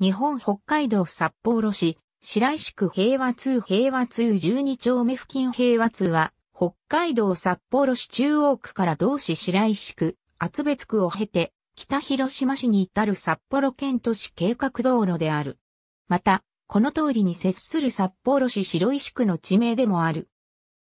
日本北海道札幌市、白石区平和通平和通12丁目付近平和通は、北海道札幌市中央区から同市白石区、厚別区を経て、北広島市に至る札幌県都市計画道路である。また、この通りに接する札幌市白石区の地名でもある。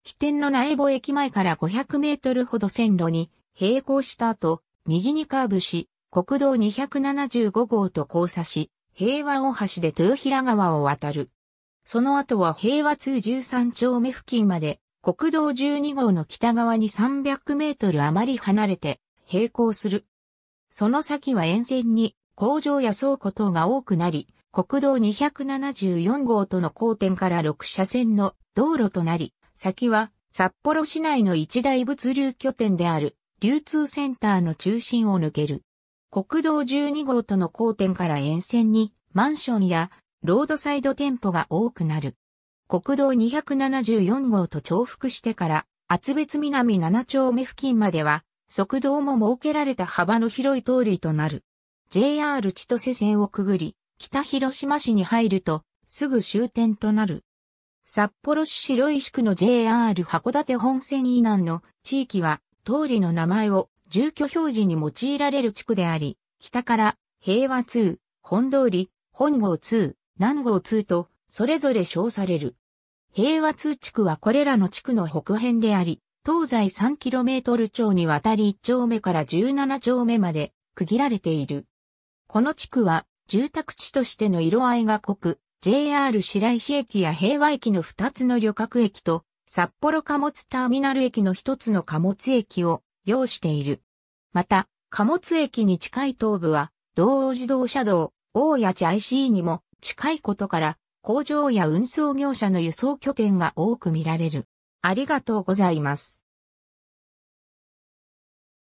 起点の苗穂駅前から500メートルほど線路に並行した後、右にカーブし、国道275号と交差し、平和大橋で豊平川を渡る。その後は平和通13丁目付近まで、国道12号の北側に300メートル余り離れて、並行する。その先は沿線に工場や倉庫等が多くなり、国道274号との交点から6車線の道路となり、先は札幌市内の一大物流拠点である流通センターの中心を抜ける。国道12号との交点から沿線にマンションやロードサイド店舗が多くなる。国道274号と重複してから厚別南7丁目付近までは側道も設けられた幅の広い通りとなる。JR 千歳線をくぐり、北広島市に入ると、すぐ終点となる。札幌市白石区の JR 函館本線以南の地域は、通りの名前を住居表示に用いられる地区であり、北から平和通、本通り、本郷通、南郷通と、それぞれ称される。平和通地区はこれらの地区の北辺であり、東西 3km 町にわたり1丁目から17丁目まで区切られている。この地区は住宅地としての色合いが濃く、JR 白石駅や平和駅の2つの旅客駅と、札幌貨物ターミナル駅の1つの貨物駅を要している。また、貨物駅に近い東部は、道央自動車道、大谷地 IC にも近いことから、工場や運送業者の輸送拠点が多く見られる。ありがとうございます。